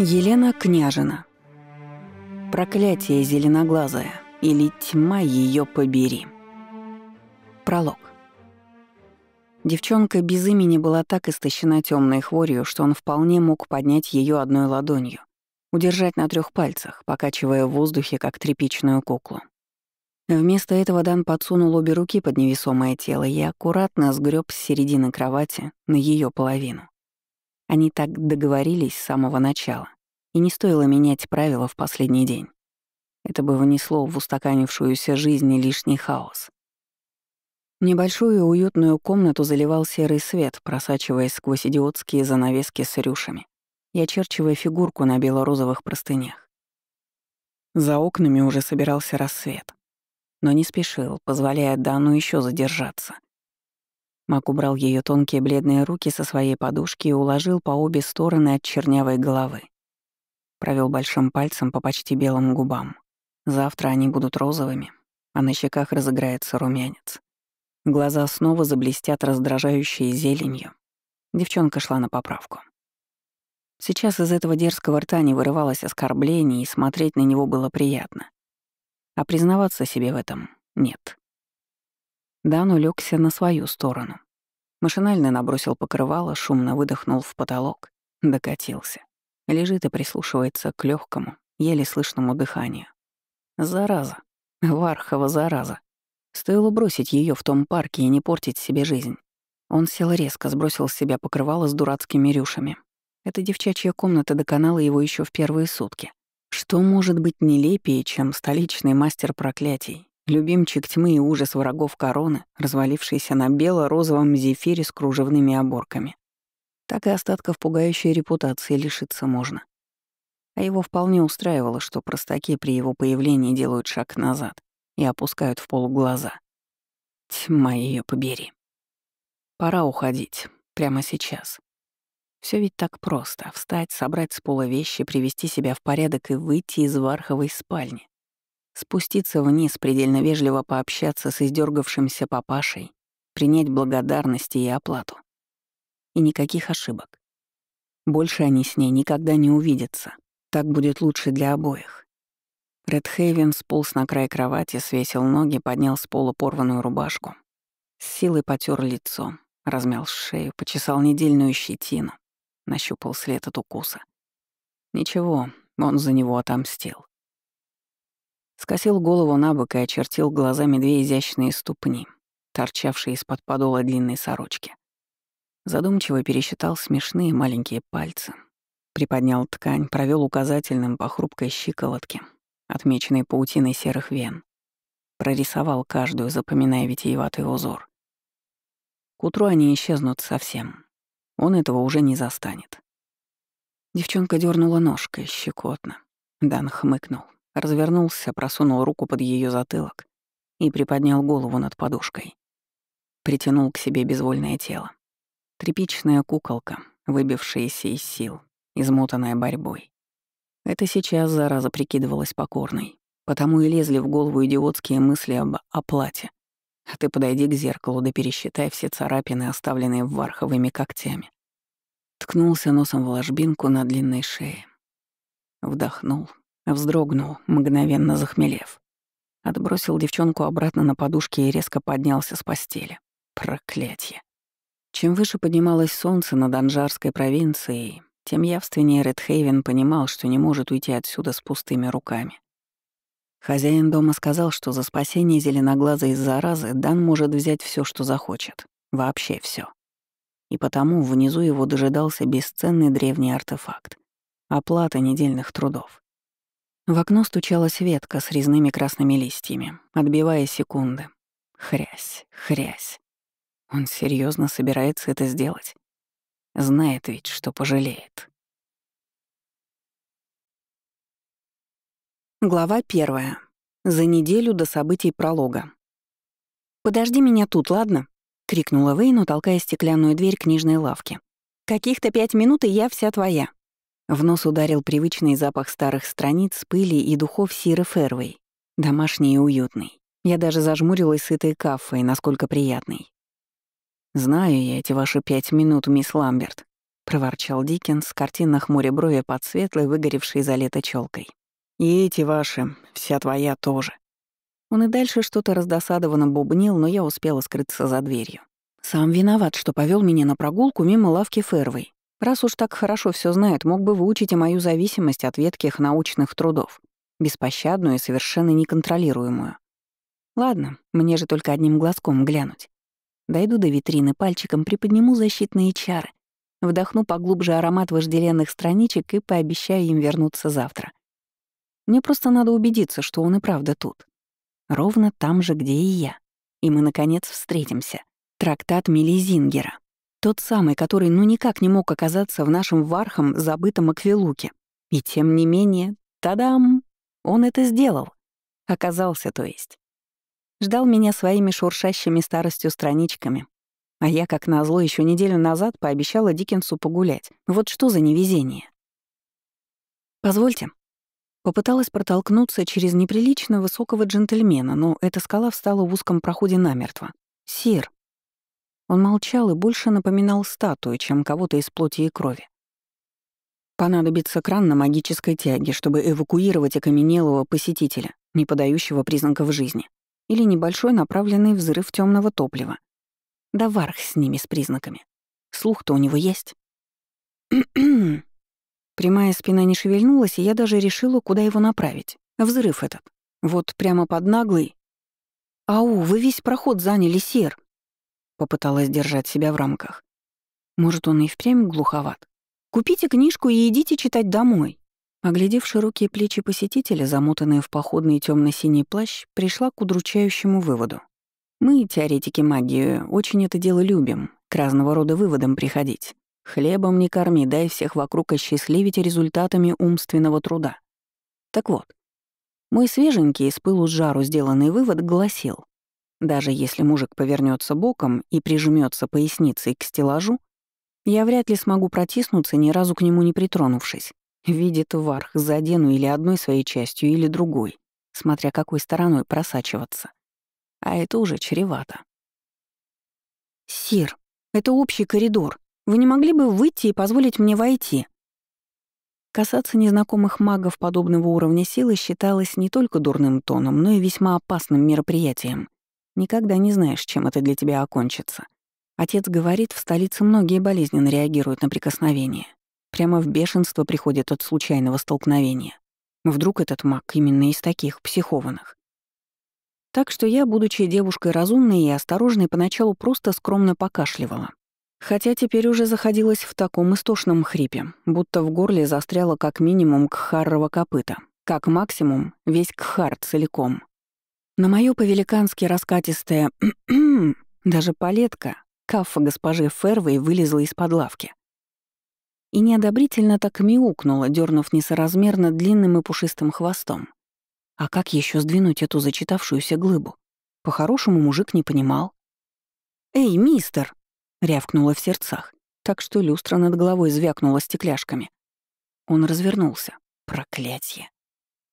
Елена Княжина. Проклятие зеленоглазое или тьма ее побери. Пролог. Девчонка без имени была так истощена темной хворью, что он вполне мог поднять ее одной ладонью, удержать на трех пальцах, покачивая в воздухе, как тряпичную куклу. Вместо этого Дан подсунул обе руки под невесомое тело и аккуратно сгреб с середины кровати на ее половину. Они так договорились с самого начала. И не стоило менять правила в последний день. Это бы внесло в устаканившуюся жизнь лишний хаос. Небольшую уютную комнату заливал серый свет, просачиваясь сквозь идиотские занавески с рюшами и очерчивая фигурку на бело-розовых простынях. За окнами уже собирался рассвет, но не спешил, позволяя Дану еще задержаться. Мак убрал ее тонкие бледные руки со своей подушки и уложил по обе стороны от чернявой головы. Провел большим пальцем по почти белым губам. Завтра они будут розовыми, а на щеках разыграется румянец. Глаза снова заблестят раздражающей зеленью. Девчонка шла на поправку. Сейчас из этого дерзкого рта не вырывалось оскорбление, и смотреть на него было приятно. А признаваться себе в этом — нет. Дан улегся на свою сторону. Машинально набросил покрывало, шумно выдохнул в потолок, докатился. Лежит и прислушивается к легкому, еле слышному дыханию. Зараза. Вархова зараза. Стоило бросить ее в том парке и не портить себе жизнь. Он сел резко, сбросил с себя покрывало с дурацкими рюшами. Эта девчачья комната доконала его еще в первые сутки. Что может быть нелепее, чем столичный мастер проклятий, любимчик тьмы и ужас врагов короны, развалившийся на бело-розовом зефире с кружевными оборками? так и остатков пугающей репутации лишиться можно. А его вполне устраивало, что простаки при его появлении делают шаг назад и опускают в пол глаза. Тьма ее побери. Пора уходить. Прямо сейчас. Все ведь так просто. Встать, собрать с пола вещи, привести себя в порядок и выйти из варховой спальни. Спуститься вниз, предельно вежливо пообщаться с издергавшимся папашей, принять благодарности и оплату. И никаких ошибок. Больше они с ней никогда не увидятся. Так будет лучше для обоих. Ред Редхейвен сполз на край кровати, свесил ноги, поднял с пола порванную рубашку. С силой потер лицо, размял шею, почесал недельную щетину, нащупал след от укуса. Ничего, он за него отомстил. Скосил голову на бок и очертил глазами две изящные ступни, торчавшие из-под подола длинной сорочки. Задумчиво пересчитал смешные маленькие пальцы. Приподнял ткань, провел указательным по хрупкой щиколотке, отмеченной паутиной серых вен. Прорисовал каждую, запоминая витиеватый узор. К утру они исчезнут совсем. Он этого уже не застанет. Девчонка дернула ножкой щекотно. Дан хмыкнул, развернулся, просунул руку под ее затылок и приподнял голову над подушкой. Притянул к себе безвольное тело. Тряпичная куколка, выбившаяся из сил, измотанная борьбой. Это сейчас зараза прикидывалась покорной, потому и лезли в голову идиотские мысли об оплате. А ты подойди к зеркалу да пересчитай все царапины, оставленные варховыми когтями. Ткнулся носом в ложбинку на длинной шее. Вдохнул, вздрогнул, мгновенно захмелев. Отбросил девчонку обратно на подушке и резко поднялся с постели. Проклятье. Чем выше поднималось солнце над Анжарской провинцией, тем явственнее Редхейвен понимал, что не может уйти отсюда с пустыми руками. Хозяин дома сказал, что за спасение зеленоглаза из заразы Дан может взять все, что захочет. Вообще все. И потому внизу его дожидался бесценный древний артефакт. Оплата недельных трудов. В окно стучалась ветка с резными красными листьями, отбивая секунды. Хрясь, хрясь. Он серьезно собирается это сделать. Знает ведь, что пожалеет. Глава первая. За неделю до событий пролога. «Подожди меня тут, ладно?» — крикнула Вейну, толкая стеклянную дверь книжной лавки. «Каких-то пять минут, и я вся твоя». В нос ударил привычный запах старых страниц, пыли и духов Сиры Фервей. Домашний и уютный. Я даже зажмурилась сытой кафой, насколько приятный. «Знаю я эти ваши пять минут, мисс Ламберт», — проворчал Диккенс, картинно хмуря брови под светлой, выгоревшей за лето челкой. «И эти ваши, вся твоя тоже». Он и дальше что-то раздосадованно бубнил, но я успела скрыться за дверью. «Сам виноват, что повел меня на прогулку мимо лавки Фервой. Раз уж так хорошо все знает, мог бы выучить и мою зависимость от ветких научных трудов, беспощадную и совершенно неконтролируемую. Ладно, мне же только одним глазком глянуть. Дойду до витрины, пальчиком приподниму защитные чары, вдохну поглубже аромат вожделенных страничек и пообещаю им вернуться завтра. Мне просто надо убедиться, что он и правда тут. Ровно там же, где и я. И мы, наконец, встретимся. Трактат Мелизингера. Тот самый, который ну никак не мог оказаться в нашем вархом забытом аквилуке. И тем не менее, тадам! Он это сделал. Оказался, то есть ждал меня своими шуршащими старостью страничками. А я, как назло, еще неделю назад пообещала Дикенсу погулять. Вот что за невезение. «Позвольте». Попыталась протолкнуться через неприлично высокого джентльмена, но эта скала встала в узком проходе намертво. «Сир». Он молчал и больше напоминал статую, чем кого-то из плоти и крови. Понадобится кран на магической тяге, чтобы эвакуировать окаменелого посетителя, не подающего признаков жизни или небольшой направленный взрыв темного топлива. Да варх с ними, с признаками. Слух-то у него есть. Прямая спина не шевельнулась, и я даже решила, куда его направить. Взрыв этот. Вот прямо под наглый. «Ау, вы весь проход заняли, сер. Попыталась держать себя в рамках. Может, он и впрямь глуховат. «Купите книжку и идите читать домой. Оглядев широкие плечи посетителя, замотанные в походный темно синий плащ, пришла к удручающему выводу. Мы, теоретики магии, очень это дело любим, к разного рода выводам приходить. Хлебом не корми, дай всех вокруг осчастливить результатами умственного труда. Так вот, мой свеженький из пылу с жару сделанный вывод гласил, даже если мужик повернется боком и прижмется поясницей к стеллажу, я вряд ли смогу протиснуться, ни разу к нему не притронувшись. Видит варх, задену или одной своей частью, или другой, смотря какой стороной просачиваться. А это уже чревато. «Сир, это общий коридор. Вы не могли бы выйти и позволить мне войти?» Касаться незнакомых магов подобного уровня силы считалось не только дурным тоном, но и весьма опасным мероприятием. Никогда не знаешь, чем это для тебя окончится. Отец говорит, в столице многие болезненно реагируют на прикосновение. Прямо в бешенство приходит от случайного столкновения. Вдруг этот маг именно из таких, психованных. Так что я, будучи девушкой разумной и осторожной, поначалу просто скромно покашливала. Хотя теперь уже заходилась в таком истошном хрипе, будто в горле застряла как минимум кхаррова копыта, как максимум весь кхар целиком. На моё по-великански раскатистое даже палетка кафа госпожи Фервей вылезла из-под лавки и неодобрительно так мяукнула, дернув несоразмерно длинным и пушистым хвостом. А как еще сдвинуть эту зачитавшуюся глыбу? По-хорошему мужик не понимал. «Эй, мистер!» — рявкнула в сердцах, так что люстра над головой звякнула стекляшками. Он развернулся. Проклятье.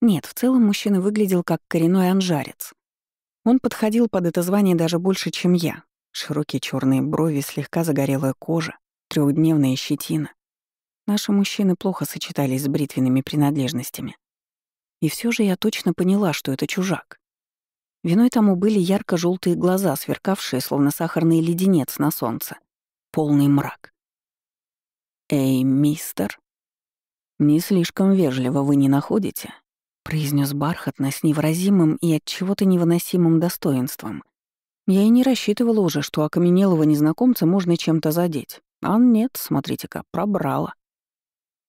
Нет, в целом мужчина выглядел как коренной анжарец. Он подходил под это звание даже больше, чем я. Широкие черные брови, слегка загорелая кожа, трехдневная щетина. Наши мужчины плохо сочетались с бритвенными принадлежностями. И все же я точно поняла, что это чужак. Виной тому были ярко желтые глаза, сверкавшие, словно сахарный леденец на солнце. Полный мрак. «Эй, мистер!» «Не слишком вежливо вы не находите?» произнес бархатно с невразимым и от чего-то невыносимым достоинством. Я и не рассчитывала уже, что окаменелого незнакомца можно чем-то задеть. А нет, смотрите-ка, пробрала.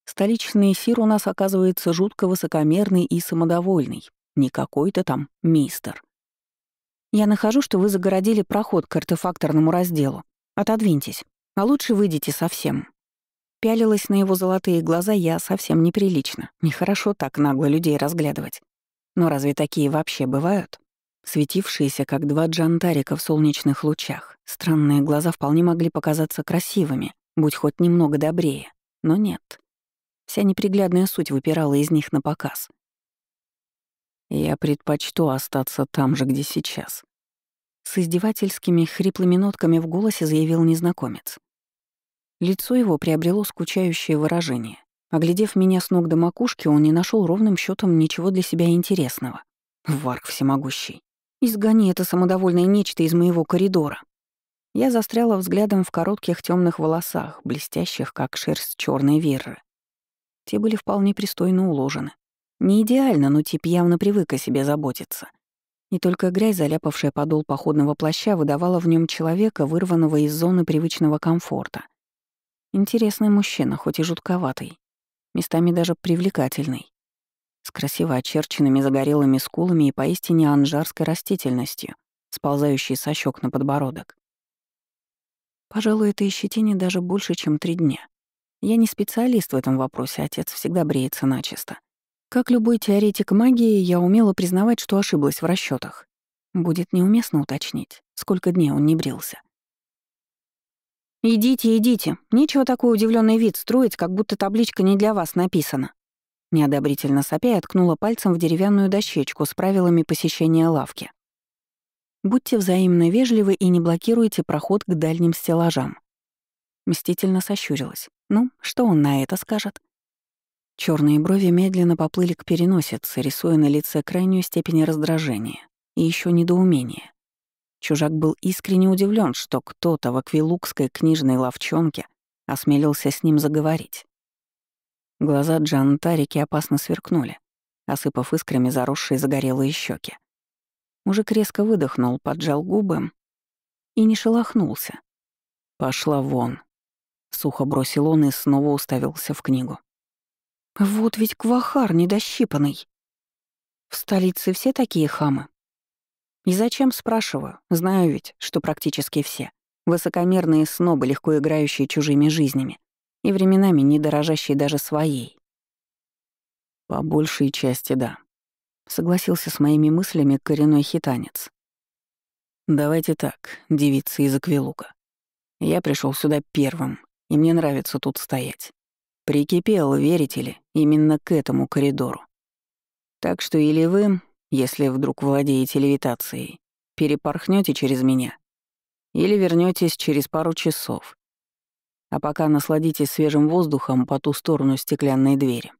Столичный сир у нас оказывается жутко высокомерный и самодовольный. Не какой-то там мистер. Я нахожу, что вы загородили проход к артефакторному разделу. Отодвиньтесь. А лучше выйдите совсем. Пялилась на его золотые глаза я совсем неприлично. Нехорошо так нагло людей разглядывать. Но разве такие вообще бывают? Светившиеся, как два джантарика в солнечных лучах, странные глаза вполне могли показаться красивыми, будь хоть немного добрее. Но нет. Вся неприглядная суть выпирала из них на показ. «Я предпочту остаться там же, где сейчас», — с издевательскими хриплыми нотками в голосе заявил незнакомец. Лицо его приобрело скучающее выражение. Оглядев меня с ног до макушки, он не нашел ровным счетом ничего для себя интересного. Варк всемогущий. Изгони это самодовольное нечто из моего коридора. Я застряла взглядом в коротких темных волосах, блестящих, как шерсть черной веры. Те были вполне пристойно уложены. Не идеально, но тип явно привык о себе заботиться. Не только грязь, заляпавшая подол походного плаща, выдавала в нем человека, вырванного из зоны привычного комфорта. Интересный мужчина, хоть и жутковатый. Местами даже привлекательный. С красиво очерченными загорелыми скулами и поистине анжарской растительностью, сползающей со щек на подбородок. Пожалуй, этой щетине даже больше, чем три дня. Я не специалист в этом вопросе, отец всегда бреется начисто. Как любой теоретик магии, я умела признавать, что ошиблась в расчетах. Будет неуместно уточнить, сколько дней он не брился. «Идите, идите. Нечего такой удивленный вид строить, как будто табличка не для вас написана». Неодобрительно сопя откнула пальцем в деревянную дощечку с правилами посещения лавки. «Будьте взаимно вежливы и не блокируйте проход к дальним стеллажам». Мстительно сощурилась. Ну, что он на это скажет? Черные брови медленно поплыли к переносице, рисуя на лице крайнюю степень раздражения и еще недоумения. Чужак был искренне удивлен, что кто-то в аквилукской книжной ловчонке осмелился с ним заговорить. Глаза Джан Джантарики опасно сверкнули, осыпав искрами заросшие загорелые щеки. Мужик резко выдохнул, поджал губы и не шелохнулся. «Пошла вон», Сухо бросил он и снова уставился в книгу. «Вот ведь квахар недощипанный!» «В столице все такие хамы?» «И зачем, спрашиваю? Знаю ведь, что практически все. Высокомерные снобы, легко играющие чужими жизнями. И временами не дорожащие даже своей». «По большей части, да», — согласился с моими мыслями коренной хитанец. «Давайте так, девица из Аквилука. Я пришел сюда первым и мне нравится тут стоять. Прикипел, верите ли, именно к этому коридору. Так что или вы, если вдруг владеете левитацией, перепорхнете через меня, или вернетесь через пару часов. А пока насладитесь свежим воздухом по ту сторону стеклянной двери.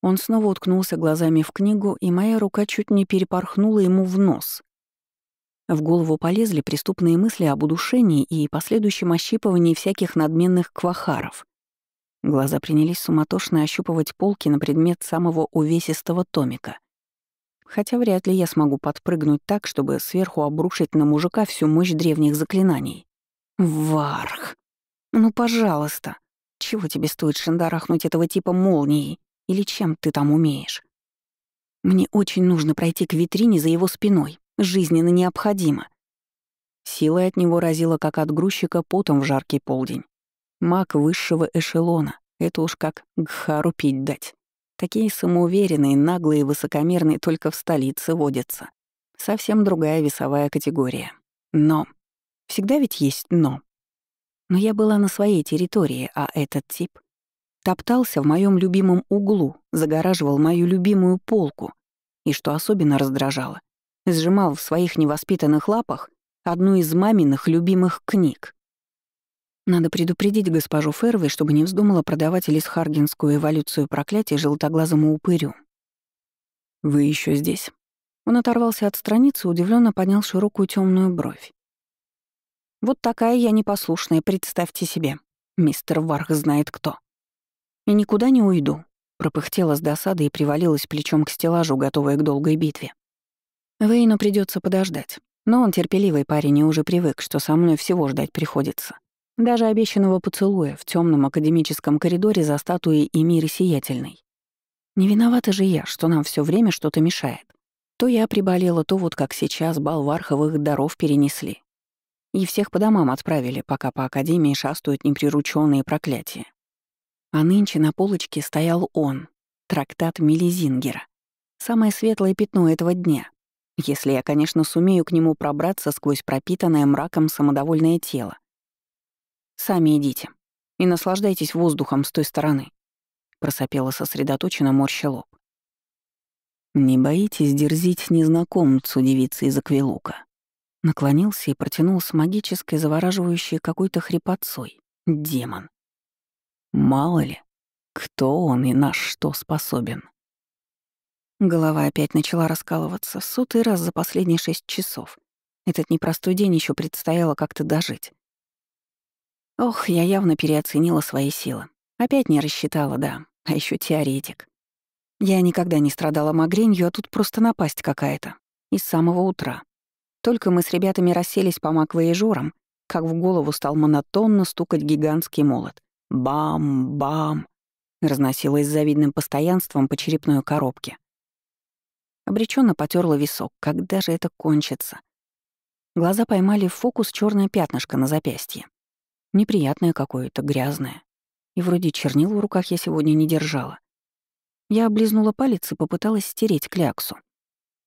Он снова уткнулся глазами в книгу, и моя рука чуть не перепорхнула ему в нос. В голову полезли преступные мысли об удушении и последующем ощипывании всяких надменных квахаров. Глаза принялись суматошно ощупывать полки на предмет самого увесистого томика. Хотя вряд ли я смогу подпрыгнуть так, чтобы сверху обрушить на мужика всю мощь древних заклинаний. Варх! Ну, пожалуйста! Чего тебе стоит шиндарахнуть этого типа молнией? Или чем ты там умеешь? Мне очень нужно пройти к витрине за его спиной, жизненно необходимо. Силой от него разило, как от грузчика, потом в жаркий полдень. Маг высшего эшелона, это уж как гхару пить дать. Такие самоуверенные, наглые и высокомерные только в столице водятся. Совсем другая весовая категория. Но. Всегда ведь есть «но». Но я была на своей территории, а этот тип топтался в моем любимом углу, загораживал мою любимую полку. И что особенно раздражало — сжимал в своих невоспитанных лапах одну из маминых любимых книг. Надо предупредить госпожу Фервей, чтобы не вздумала продавать лисхаргинскую эволюцию проклятия желтоглазому упырю. «Вы еще здесь?» Он оторвался от страницы, удивленно поднял широкую темную бровь. «Вот такая я непослушная, представьте себе. Мистер Варх знает кто. И никуда не уйду», — пропыхтела с досады и привалилась плечом к стеллажу, готовая к долгой битве. Вейну придется подождать. Но он терпеливый парень и уже привык, что со мной всего ждать приходится. Даже обещанного поцелуя в темном академическом коридоре за статуей Эмиры Сиятельной. Не виновата же я, что нам все время что-то мешает. То я приболела, то вот как сейчас бал варховых даров перенесли. И всех по домам отправили, пока по академии шастают неприрученные проклятия. А нынче на полочке стоял он, трактат Мелизингера. Самое светлое пятно этого дня. Если я, конечно, сумею к нему пробраться сквозь пропитанное мраком самодовольное тело. «Сами идите и наслаждайтесь воздухом с той стороны», — просопела сосредоточенно морща лоб. «Не боитесь дерзить незнакомцу девицы из Аквилука?» Наклонился и протянул с магической, завораживающей какой-то хрипотцой. Демон. Мало ли, кто он и на что способен. Голова опять начала раскалываться. Сотый раз за последние шесть часов. Этот непростой день еще предстояло как-то дожить. Ох, я явно переоценила свои силы. Опять не рассчитала, да. А еще теоретик. Я никогда не страдала мигренью, а тут просто напасть какая-то. И с самого утра. Только мы с ребятами расселись по маквоежорам, как в голову стал монотонно стукать гигантский молот. Бам-бам! Разносилось с завидным постоянством по черепной коробке. Обреченно потёрла висок. Когда же это кончится? Глаза поймали в фокус черное пятнышко на запястье. Неприятное какое-то, грязное. И вроде чернил в руках я сегодня не держала. Я облизнула палец и попыталась стереть кляксу.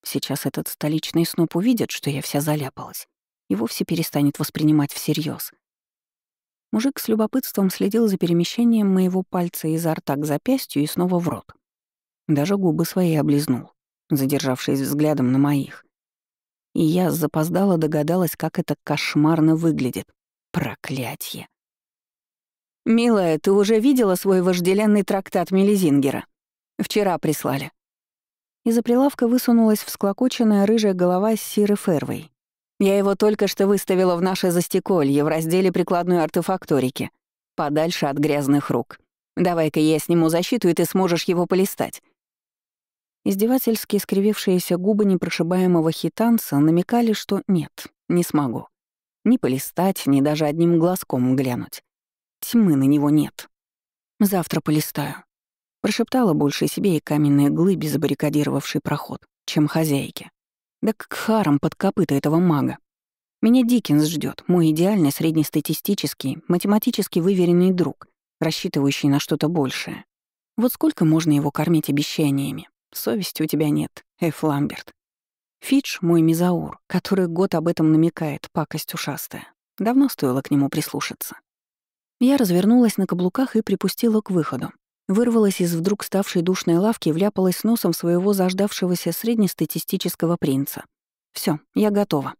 Сейчас этот столичный сноп увидит, что я вся заляпалась, и вовсе перестанет воспринимать всерьез. Мужик с любопытством следил за перемещением моего пальца изо рта к запястью и снова в рот. Даже губы свои облизнул задержавшись взглядом на моих. И я запоздала догадалась, как это кошмарно выглядит. Проклятье. «Милая, ты уже видела свой вожделенный трактат Мелизингера? Вчера прислали». Из-за прилавка высунулась всклокоченная рыжая голова с Сиры Фервой. «Я его только что выставила в наше застеколье в разделе прикладной артефакторики, подальше от грязных рук. Давай-ка я сниму защиту, и ты сможешь его полистать. Издевательски искривившиеся губы непрошибаемого хитанца намекали, что нет, не смогу. Ни полистать, ни даже одним глазком глянуть. Тьмы на него нет. Завтра полистаю. Прошептала больше себе и каменные глыбе, забаррикадировавший проход, чем хозяйке. Да к харам под копыта этого мага. Меня Диккенс ждет, мой идеальный среднестатистический, математически выверенный друг, рассчитывающий на что-то большее. Вот сколько можно его кормить обещаниями? Совести у тебя нет, Эф Ламберт. Фидж — мой мизаур, который год об этом намекает, пакость ушастая. Давно стоило к нему прислушаться. Я развернулась на каблуках и припустила к выходу. Вырвалась из вдруг ставшей душной лавки и вляпалась носом своего заждавшегося среднестатистического принца. Все, я готова.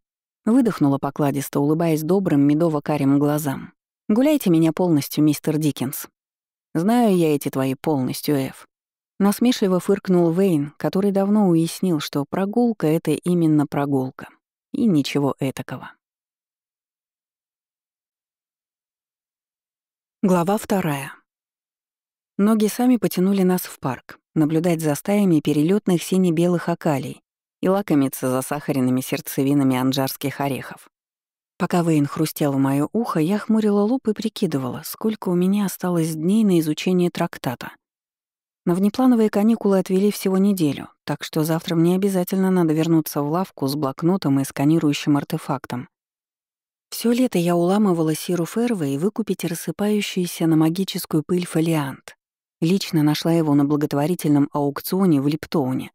Выдохнула покладисто, улыбаясь добрым медово-карим глазам. «Гуляйте меня полностью, мистер Диккенс. Знаю я эти твои полностью, Эф. Насмешливо фыркнул Вейн, который давно уяснил, что прогулка — это именно прогулка. И ничего этакого. Глава вторая. Ноги сами потянули нас в парк, наблюдать за стаями перелетных сине-белых окалий и лакомиться за сахаренными сердцевинами анжарских орехов. Пока Вейн хрустел в моё ухо, я хмурила лоб и прикидывала, сколько у меня осталось дней на изучение трактата — на внеплановые каникулы отвели всего неделю, так что завтра мне обязательно надо вернуться в лавку с блокнотом и сканирующим артефактом. Всё лето я уламывала сиру Ферве и выкупить рассыпающийся на магическую пыль фолиант. Лично нашла его на благотворительном аукционе в Липтоуне.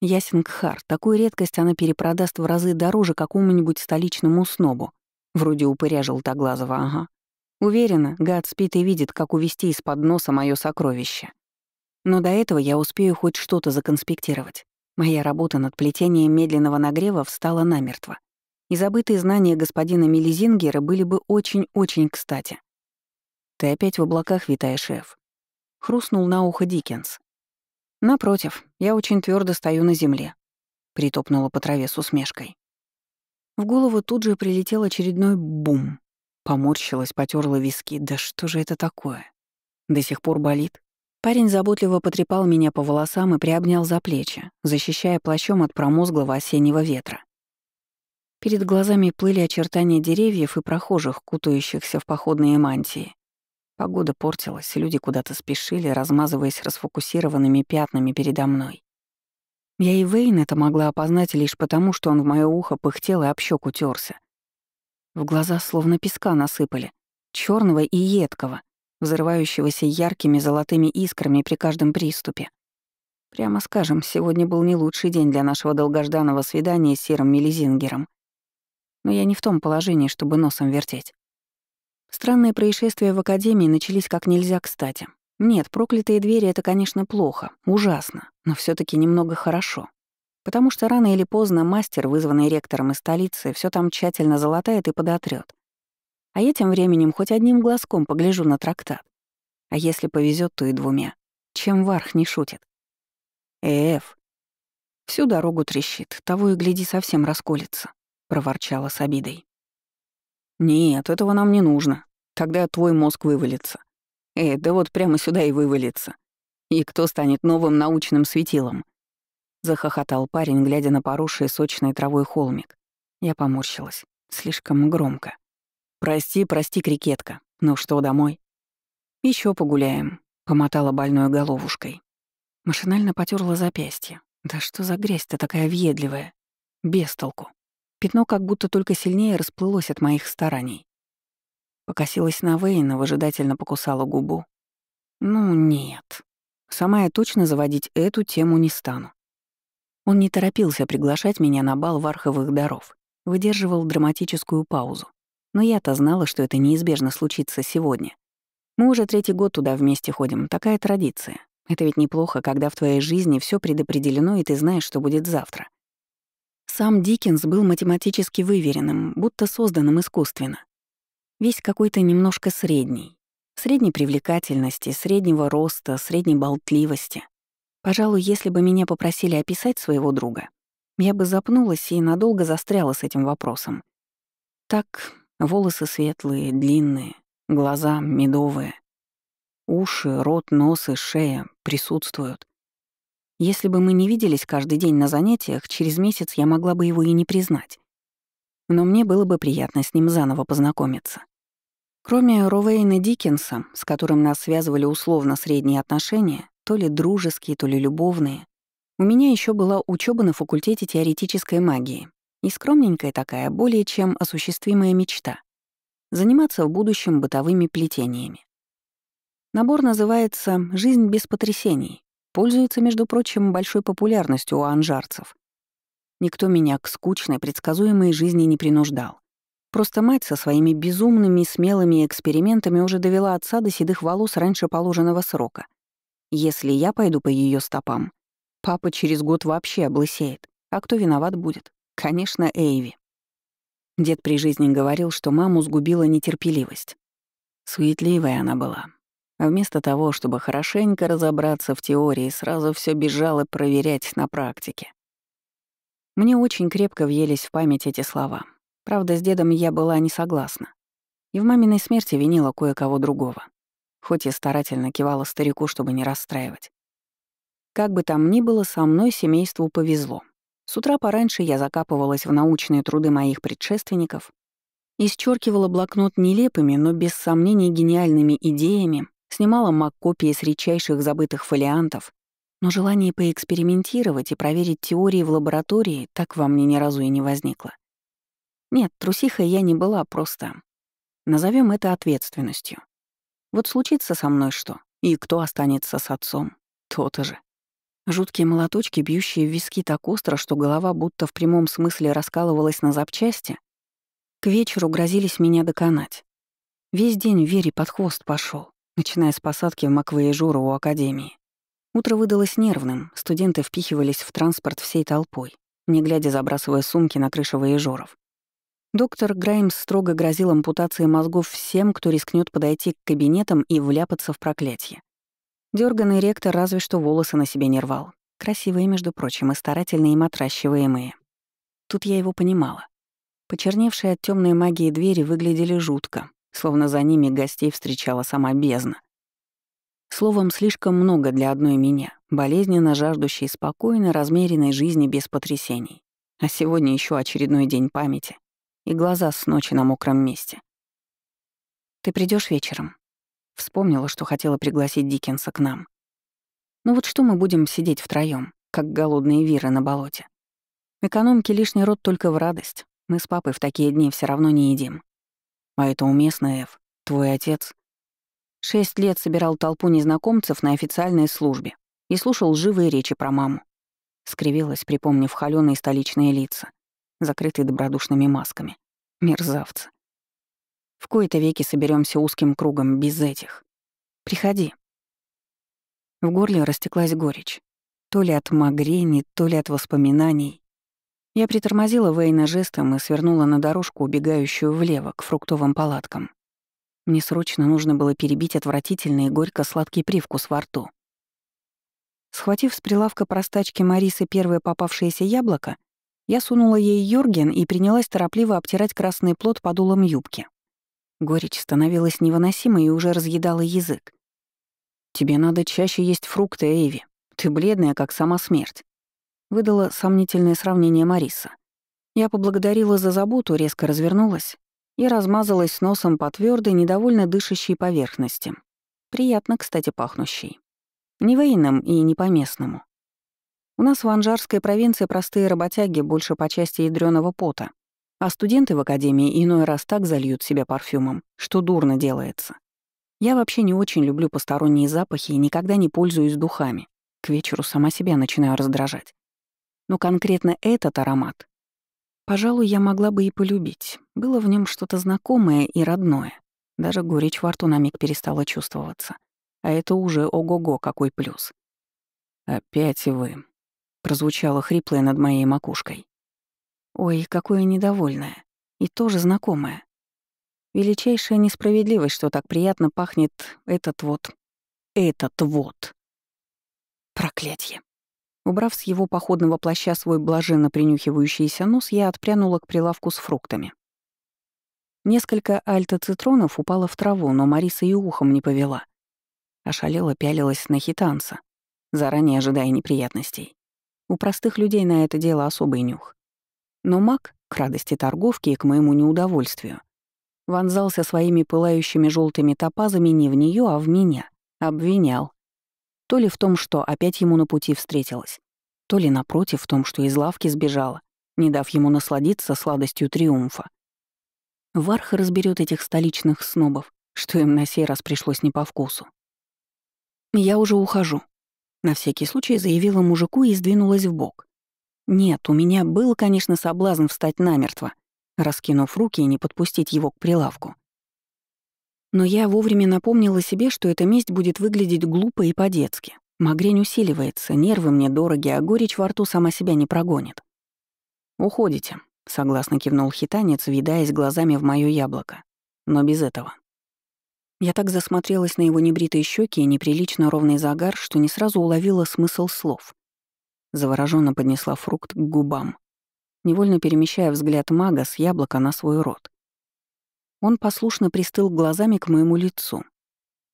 Ясенгхар, такую редкость она перепродаст в разы дороже какому-нибудь столичному снобу. Вроде упыря желтоглазого, ага. Уверена, гад спит и видит, как увести из-под носа моё сокровище. Но до этого я успею хоть что-то законспектировать. Моя работа над плетением медленного нагрева встала намертво. И забытые знания господина Мелизингера были бы очень-очень кстати. «Ты опять в облаках витаешь, шеф», — хрустнул на ухо Диккенс. «Напротив, я очень твердо стою на земле», — притопнула по траве с усмешкой. В голову тут же прилетел очередной бум. Поморщилась, потерла виски. «Да что же это такое? До сих пор болит?» Парень заботливо потрепал меня по волосам и приобнял за плечи, защищая плащом от промозглого осеннего ветра. Перед глазами плыли очертания деревьев и прохожих, кутающихся в походные мантии. Погода портилась, люди куда-то спешили, размазываясь расфокусированными пятнами передо мной. Я и Вейн это могла опознать лишь потому, что он в моё ухо пыхтел и об щёку тёрся. В глаза словно песка насыпали, черного и едкого, взрывающегося яркими золотыми искрами при каждом приступе. Прямо скажем, сегодня был не лучший день для нашего долгожданного свидания с серым Мелизингером. Но я не в том положении, чтобы носом вертеть. Странные происшествия в Академии начались как нельзя кстати. Нет, проклятые двери — это, конечно, плохо, ужасно, но все таки немного хорошо. Потому что рано или поздно мастер, вызванный ректором из столицы, все там тщательно залатает и подотрёт. А я тем временем хоть одним глазком погляжу на трактат. А если повезет, то и двумя. Чем Варх не шутит? Эф. Всю дорогу трещит, того и гляди совсем расколется, проворчала с обидой. Нет, этого нам не нужно. Тогда твой мозг вывалится. Э, да вот прямо сюда и вывалится. И кто станет новым научным светилом? Захохотал парень, глядя на поросший сочной травой холмик. Я поморщилась. Слишком громко. «Прости, прости, крикетка. Ну что, домой?» Еще погуляем», — помотала больной головушкой. Машинально потерла запястье. «Да что за грязь-то такая въедливая?» Без толку. Пятно как будто только сильнее расплылось от моих стараний. Покосилась на Вейна, выжидательно покусала губу. «Ну нет. Сама я точно заводить эту тему не стану». Он не торопился приглашать меня на бал варховых даров, выдерживал драматическую паузу. Но я-то знала, что это неизбежно случится сегодня. Мы уже третий год туда вместе ходим, такая традиция. Это ведь неплохо, когда в твоей жизни все предопределено, и ты знаешь, что будет завтра. Сам Диккенс был математически выверенным, будто созданным искусственно. Весь какой-то немножко средний. Средней привлекательности, среднего роста, средней болтливости. Пожалуй, если бы меня попросили описать своего друга, я бы запнулась и надолго застряла с этим вопросом. Так Волосы светлые, длинные, глаза медовые. Уши, рот, нос и шея присутствуют. Если бы мы не виделись каждый день на занятиях, через месяц я могла бы его и не признать. Но мне было бы приятно с ним заново познакомиться. Кроме Ровейна Диккенса, с которым нас связывали условно средние отношения, то ли дружеские, то ли любовные, у меня еще была учеба на факультете теоретической магии. Нескромненькая такая, а более чем осуществимая мечта. Заниматься в будущем бытовыми плетениями. Набор называется «Жизнь без потрясений». Пользуется, между прочим, большой популярностью у анжарцев. Никто меня к скучной, предсказуемой жизни не принуждал. Просто мать со своими безумными, смелыми экспериментами уже довела отца до седых волос раньше положенного срока. Если я пойду по ее стопам, папа через год вообще облысеет. А кто виноват будет? Конечно, Эйви. Дед при жизни говорил, что маму сгубила нетерпеливость. Суетливая она была. А вместо того, чтобы хорошенько разобраться в теории, сразу все бежало проверять на практике. Мне очень крепко въелись в память эти слова. Правда, с дедом я была не согласна. И в маминой смерти винила кое-кого другого. Хоть и старательно кивала старику, чтобы не расстраивать. Как бы там ни было, со мной семейству повезло. С утра пораньше я закапывалась в научные труды моих предшественников, исчеркивала блокнот нелепыми, но без сомнений гениальными идеями, снимала мак-копии с редчайших забытых фолиантов, но желание поэкспериментировать и проверить теории в лаборатории так во мне ни разу и не возникло. Нет, трусиха я не была просто. Назовем это ответственностью. Вот случится со мной что, и кто останется с отцом, то-то же. Жуткие молоточки, бьющие в виски так остро, что голова будто в прямом смысле раскалывалась на запчасти, к вечеру грозились меня доконать. Весь день Вере под хвост пошел, начиная с посадки в Маквоежура у Академии. Утро выдалось нервным, студенты впихивались в транспорт всей толпой, не глядя забрасывая сумки на крыши воежоров. Доктор Граймс строго грозил ампутацией мозгов всем, кто рискнет подойти к кабинетам и вляпаться в проклятие. Дёрганный ректор разве что волосы на себе не рвал. Красивые, между прочим, и старательные им отращиваемые. Тут я его понимала. Почерневшие от темной магии двери выглядели жутко, словно за ними гостей встречала сама бездна. Словом, слишком много для одной меня, болезненно жаждущей спокойной, размеренной жизни без потрясений. А сегодня еще очередной день памяти. И глаза с ночи на мокром месте. «Ты придешь вечером?» Вспомнила, что хотела пригласить Диккенса к нам. Но ну вот что мы будем сидеть втроём, как голодные виры на болоте? Экономки лишний рот только в радость. Мы с папой в такие дни все равно не едим. А это уместно, Эв. Твой отец. Шесть лет собирал толпу незнакомцев на официальной службе и слушал живые речи про маму. Скривилась, припомнив холёные столичные лица, закрытые добродушными масками. Мерзавцы. В кои-то веки соберемся узким кругом, без этих. Приходи». В горле растеклась горечь. То ли от мигрени, то ли от воспоминаний. Я притормозила Вейна жестом и свернула на дорожку, убегающую влево, к фруктовым палаткам. Мне срочно нужно было перебить отвратительный и горько-сладкий привкус во рту. Схватив с прилавка простачки Марисы первое попавшееся яблоко, я сунула ей Йорген и принялась торопливо обтирать красный плод подулом юбки. Горечь становилась невыносимой и уже разъедала язык. «Тебе надо чаще есть фрукты, Эйви. Ты бледная, как сама смерть», — выдала сомнительное сравнение Мариса. Я поблагодарила за заботу, резко развернулась и размазалась носом по твердой, недовольно дышащей поверхности. Приятно, кстати, пахнущей. Не военным и не по-местному. У нас в Анжарской провинции простые работяги больше по части ядреного пота, а студенты в академии иной раз так зальют себя парфюмом, что дурно делается. Я вообще не очень люблю посторонние запахи и никогда не пользуюсь духами. К вечеру сама себя начинаю раздражать. Но конкретно этот аромат... Пожалуй, я могла бы и полюбить. Было в нем что-то знакомое и родное. Даже горечь во рту на миг перестала чувствоваться. А это уже ого-го, какой плюс. «Опять вы», — прозвучало хриплое над моей макушкой. Ой, какое недовольное. И тоже знакомое. Величайшая несправедливость, что так приятно пахнет этот вот... Этот вот. Проклятье. Убрав с его походного плаща свой блаженно принюхивающийся нос, я отпрянула к прилавку с фруктами. Несколько альтоцитронов упало в траву, но Мариса и ухом не повела. Ошалела пялилась на хитанца, заранее ожидая неприятностей. У простых людей на это дело особый нюх. Но маг, к радости торговки и к моему неудовольствию, вонзался своими пылающими желтыми топазами не в нее, а в меня, обвинял. То ли в том, что опять ему на пути встретилась, то ли напротив в том, что из лавки сбежала, не дав ему насладиться сладостью триумфа. Варх разберет этих столичных снобов, что им на сей раз пришлось не по вкусу. «Я уже ухожу», — на всякий случай заявила мужику и сдвинулась в бок. Нет, у меня был, конечно, соблазн встать намертво, раскинув руки и не подпустить его к прилавку. Но я вовремя напомнила себе, что эта месть будет выглядеть глупо и по-детски. Магрень усиливается, нервы мне дороги, а горечь во рту сама себя не прогонит. «Уходите», — согласно кивнул хитанец, видаясь глазами в моё яблоко. «Но без этого». Я так засмотрелась на его небритые щеки и неприлично ровный загар, что не сразу уловила смысл слов завороженно поднесла фрукт к губам, невольно перемещая взгляд мага с яблока на свой рот. Он послушно пристыл глазами к моему лицу.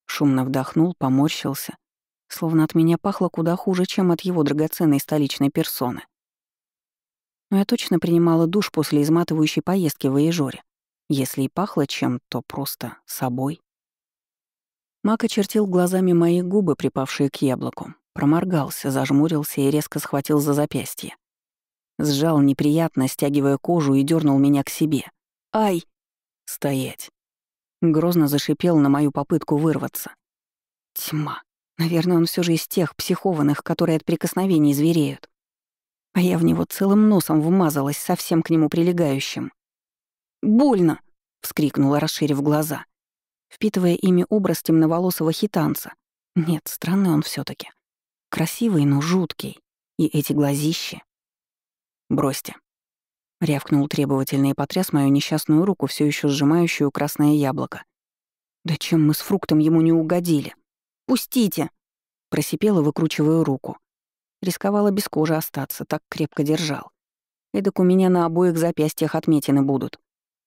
Шумно вдохнул, поморщился, словно от меня пахло куда хуже, чем от его драгоценной столичной персоны. Но я точно принимала душ после изматывающей поездки в Эежоре. Если и пахло чем, то просто собой. Мак очертил глазами мои губы, припавшие к яблоку, Проморгался, зажмурился и резко схватил за запястье. Сжал неприятно, стягивая кожу и дернул меня к себе. «Ай!» «Стоять!» Грозно зашипел на мою попытку вырваться. Тьма. Наверное, он все же из тех психованных, которые от прикосновений звереют. А я в него целым носом вмазалась, совсем к нему прилегающим. «Больно!» — вскрикнула, расширив глаза, впитывая ими образ темноволосого хитанца. Нет, странный он все таки Красивый, но жуткий. И эти глазищи. «Бросьте». Рявкнул требовательно и потряс мою несчастную руку, все еще сжимающую красное яблоко. «Да чем мы с фруктом ему не угодили?» «Пустите!» Просипела, выкручивая руку. Рисковала без кожи остаться, так крепко держал. Эдак у меня на обоих запястьях отметины будут.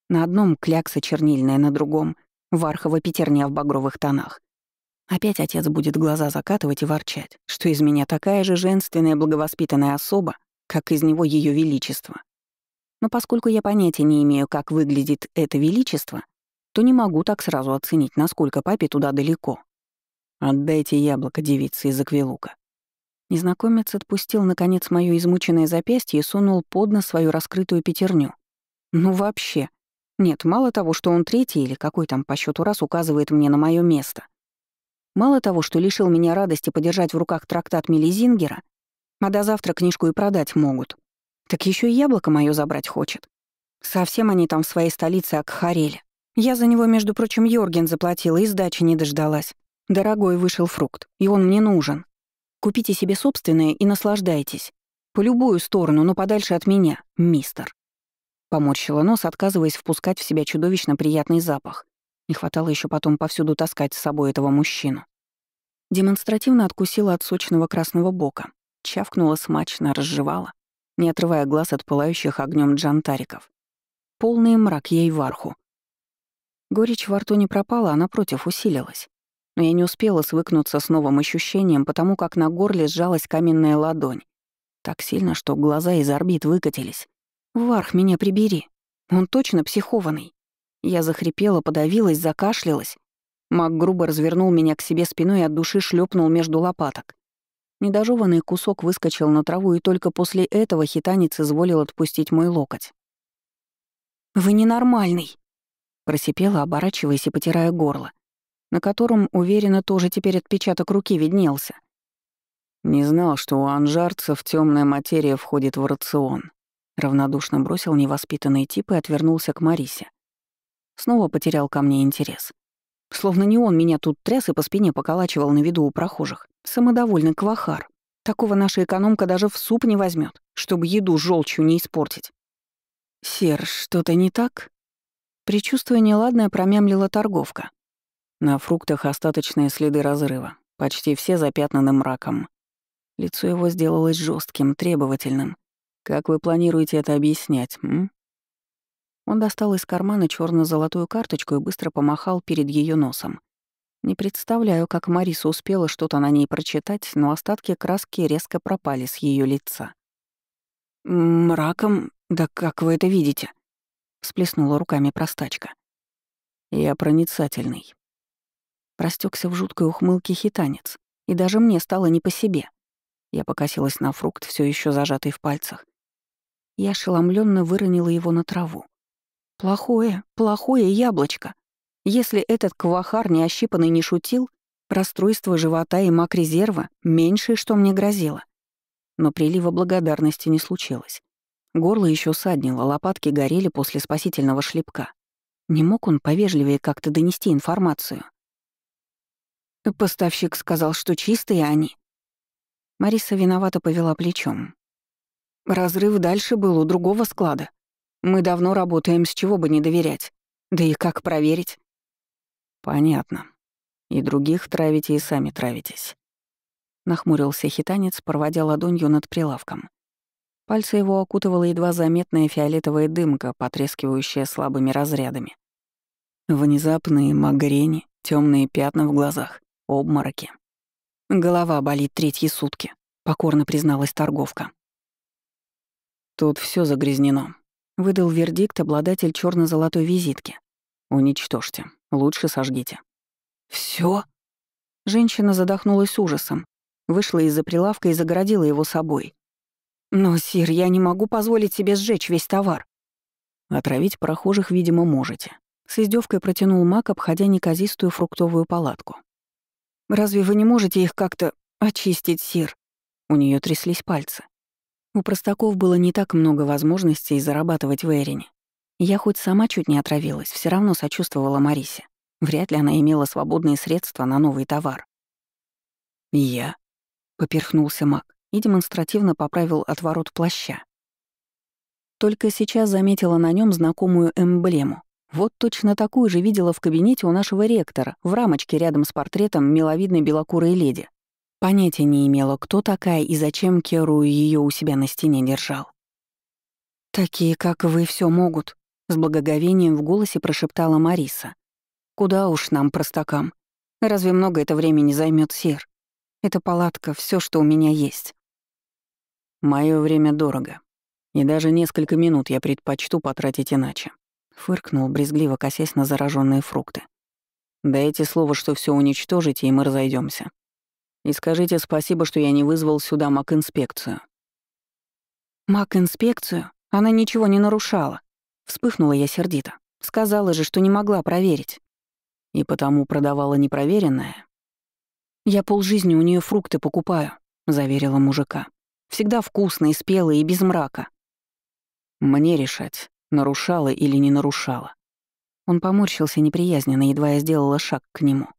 На одном — клякса чернильная, на другом — вархова пятерня в багровых тонах. Опять отец будет глаза закатывать и ворчать, что из меня такая же женственная благовоспитанная особа, как из него Ее Величество. Но поскольку я понятия не имею, как выглядит это Величество, то не могу так сразу оценить, насколько папе туда далеко. «Отдайте яблоко девице из Аквилука». Незнакомец отпустил, наконец, моё измученное запястье и сунул под нос свою раскрытую пятерню. «Ну вообще. Нет, мало того, что он третий или какой там по счету раз указывает мне на мое место» Мало того, что лишил меня радости подержать в руках трактат Мелизингера, а до завтра книжку и продать могут, так еще и яблоко мое забрать хочет. Совсем они там в своей столице окхарели. Я за него, между прочим, Йорген заплатила и сдачи не дождалась. Дорогой вышел фрукт, и он мне нужен. Купите себе собственное и наслаждайтесь. По любую сторону, но подальше от меня, мистер. Поморщила нос, отказываясь впускать в себя чудовищно приятный запах. Не хватало еще потом повсюду таскать с собой этого мужчину. Демонстративно откусила от сочного красного бока, чавкнула смачно, разжевала, не отрывая глаз от пылающих огнем джантариков. Полный мрак ей в арху. Горечь во рту не пропала, а напротив усилилась. Но я не успела свыкнуться с новым ощущением, потому как на горле сжалась каменная ладонь. Так сильно, что глаза из орбит выкатились. «Варх, меня прибери! Он точно психованный!» Я захрипела, подавилась, закашлялась. Мак грубо развернул меня к себе спиной и от души шлепнул между лопаток. Недожеванный кусок выскочил на траву, и только после этого хитанец изволил отпустить мой локоть. «Вы ненормальный!» — просипела, оборачиваясь и потирая горло, на котором, уверенно, тоже теперь отпечаток руки виднелся. «Не знал, что у анжарцев темная материя входит в рацион», — равнодушно бросил невоспитанный тип и отвернулся к Марисе. Снова потерял ко мне интерес. Словно не он меня тут тряс и по спине поколачивал на виду у прохожих. Самодовольный квахар. Такого наша экономка даже в суп не возьмет, чтобы еду желчью не испортить. «Сер, что-то не так?» Причувствуя неладное, промямлила торговка. На фруктах остаточные следы разрыва, почти все запятнаны мраком. Лицо его сделалось жестким, требовательным. «Как вы планируете это объяснять, м?» Он достал из кармана черно-золотую карточку и быстро помахал перед ее носом. Не представляю, как Мариса успела что-то на ней прочитать, но остатки краски резко пропали с ее лица. «Мраком? Да как вы это видите?» — всплеснула руками простачка. «Я проницательный». Простёкся в жуткой ухмылке хитанец, и даже мне стало не по себе. Я покосилась на фрукт, все еще зажатый в пальцах. Я ошеломленно выронила его на траву. Плохое, плохое яблочко. Если этот квахар неощипанный не шутил, расстройство живота и макрезерва — меньшее, что мне грозило. Но прилива благодарности не случилось. Горло еще саднило, лопатки горели после спасительного шлепка. Не мог он повежливее как-то донести информацию. Поставщик сказал, что чистые они. Мариса виновато повела плечом. Разрыв дальше был у другого склада. Мы давно работаем, с чего бы не доверять. Да и как проверить? Понятно. И других травите, и сами травитесь. Нахмурился хитанец, проводя ладонью над прилавком. Пальцы его окутывала едва заметная фиолетовая дымка, потрескивающая слабыми разрядами. Внезапные магрени, темные пятна в глазах, обмороки. «Голова болит третьи сутки», — покорно призналась торговка. «Тут все загрязнено», Выдал вердикт обладатель черно золотой визитки. «Уничтожьте. Лучше сожгите». Все? Женщина задохнулась ужасом, вышла из-за прилавка и загородила его собой. «Но, Сир, я не могу позволить себе сжечь весь товар». «Отравить прохожих, видимо, можете». С издевкой протянул маг, обходя неказистую фруктовую палатку. «Разве вы не можете их как-то очистить, Сир?» У нее тряслись пальцы. У простаков было не так много возможностей зарабатывать в Эрине. Я хоть сама чуть не отравилась, все равно сочувствовала Марисе. Вряд ли она имела свободные средства на новый товар. «Я?» — поперхнулся маг и демонстративно поправил отворот плаща. Только сейчас заметила на нем знакомую эмблему. Вот точно такую же видела в кабинете у нашего ректора, в рамочке рядом с портретом миловидной белокурой леди. Понятия не имела, кто такая и зачем Керу ее у себя на стене держал. «Такие, как вы, все могут», — с благоговением в голосе прошептала Мариса. «Куда уж нам, простакам? Разве много это времени займет сер? Это палатка, все, что у меня есть». Мое время дорого. И даже несколько минут я предпочту потратить иначе», — фыркнул, брезгливо косясь на зараженные фрукты. «Дайте слово, что все уничтожите, и мы разойдемся. И скажите спасибо, что я не вызвал сюда маг-инспекцию». «Маг-инспекцию? Она ничего не нарушала». Вспыхнула я сердито. Сказала же, что не могла проверить. И потому продавала непроверенное. «Я полжизни у нее фрукты покупаю», — заверила мужика. «Всегда вкусные, спелые и без мрака». «Мне решать, нарушала или не нарушала». Он поморщился неприязненно, едва я сделала шаг к нему.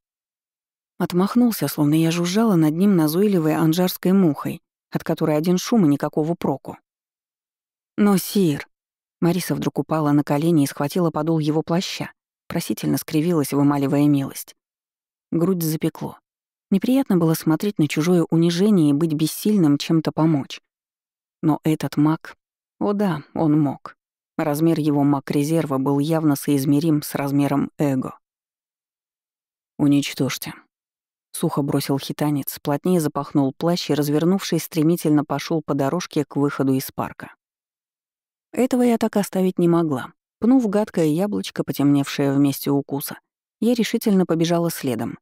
Отмахнулся, словно я жужжала над ним назойливой анжарской мухой, от которой один шум и никакого проку. «Но, Сир...» Мариса вдруг упала на колени и схватила подол его плаща, просительно скривилась, вымаливая милость. Грудь запекло. Неприятно было смотреть на чужое унижение и быть бессильным чем-то помочь. Но этот маг... О да, он мог. Размер его маг-резерва был явно соизмерим с размером эго. «Уничтожьте», Сухо бросил хитанец, плотнее запахнул плащ и, развернувшись, стремительно пошел по дорожке к выходу из парка. Этого я так оставить не могла. Пнув гадкое яблочко, потемневшее вместе укуса, я решительно побежала следом.